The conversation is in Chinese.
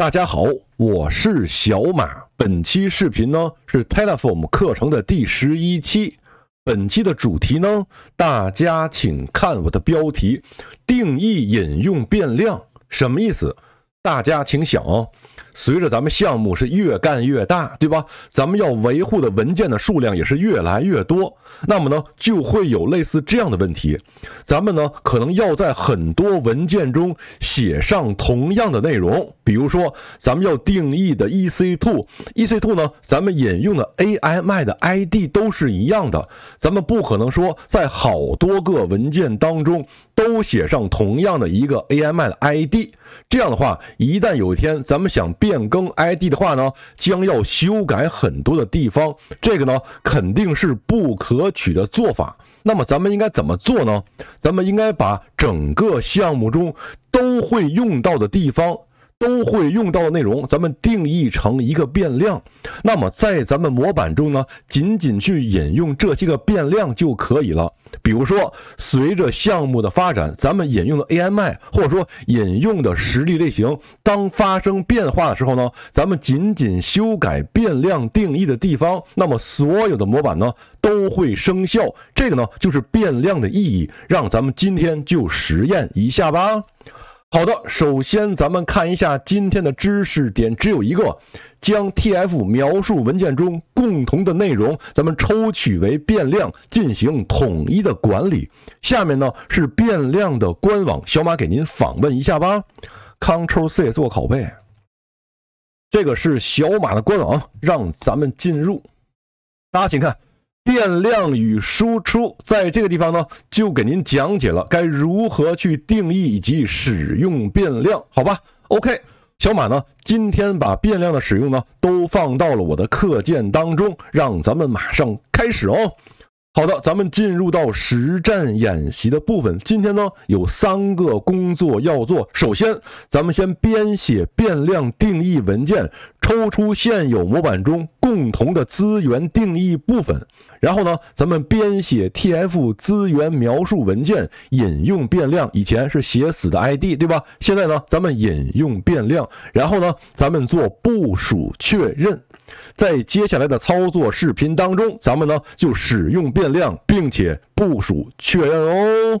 大家好，我是小马。本期视频呢是 Telephone 课程的第十一期。本期的主题呢，大家请看我的标题：定义引用变量，什么意思？大家请想啊。随着咱们项目是越干越大，对吧？咱们要维护的文件的数量也是越来越多，那么呢，就会有类似这样的问题。咱们呢，可能要在很多文件中写上同样的内容，比如说，咱们要定义的 EC2，EC2 呢，咱们引用的 AMI 的 ID 都是一样的。咱们不可能说在好多个文件当中都写上同样的一个 AMI 的 ID。这样的话，一旦有一天咱们想变。变更 ID 的话呢，将要修改很多的地方，这个呢肯定是不可取的做法。那么咱们应该怎么做呢？咱们应该把整个项目中都会用到的地方。都会用到的内容，咱们定义成一个变量。那么在咱们模板中呢，仅仅去引用这些个变量就可以了。比如说，随着项目的发展，咱们引用的 AMI 或者说引用的实例类型当发生变化的时候呢，咱们仅仅修改变量定义的地方，那么所有的模板呢都会生效。这个呢就是变量的意义。让咱们今天就实验一下吧。好的，首先咱们看一下今天的知识点，只有一个，将 TF 描述文件中共同的内容，咱们抽取为变量进行统一的管理。下面呢是变量的官网，小马给您访问一下吧，Ctrl C 做拷贝。这个是小马的官网，让咱们进入。大家请看。变量与输出，在这个地方呢，就给您讲解了该如何去定义以及使用变量，好吧？OK，小马呢，今天把变量的使用呢，都放到了我的课件当中，让咱们马上开始哦。好的，咱们进入到实战演习的部分。今天呢，有三个工作要做。首先，咱们先编写变量定义文件，抽出现有模板中共同的资源定义部分。然后呢，咱们编写 TF 资源描述文件，引用变量。以前是写死的 ID，对吧？现在呢，咱们引用变量。然后呢，咱们做部署确认。在接下来的操作视频当中，咱们呢就使用变量，并且部署确认哦。